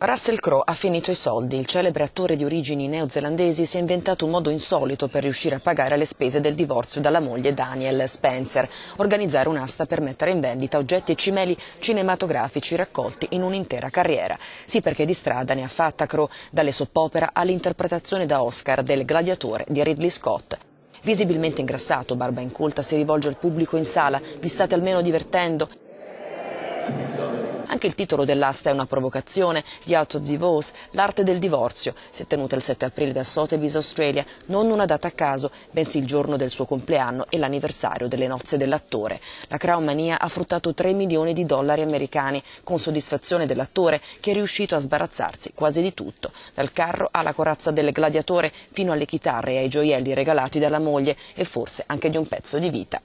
Russell Crowe ha finito i soldi. Il celebre attore di origini neozelandesi si è inventato un modo insolito per riuscire a pagare le spese del divorzio dalla moglie Daniel Spencer. Organizzare un'asta per mettere in vendita oggetti e cimeli cinematografici raccolti in un'intera carriera. Sì, perché di strada ne ha fatta Crowe, dalle soppopera all'interpretazione da Oscar del gladiatore di Ridley Scott. Visibilmente ingrassato, barba incolta si rivolge al pubblico in sala. Vi state almeno divertendo? Anche il titolo dell'asta è una provocazione, The Out of Divorce, l'arte del divorzio, si è tenuta il 7 aprile da Sotheby's Australia, non una data a caso, bensì il giorno del suo compleanno e l'anniversario delle nozze dell'attore. La Craomania ha fruttato 3 milioni di dollari americani, con soddisfazione dell'attore che è riuscito a sbarazzarsi quasi di tutto, dal carro alla corazza del gladiatore fino alle chitarre e ai gioielli regalati dalla moglie e forse anche di un pezzo di vita.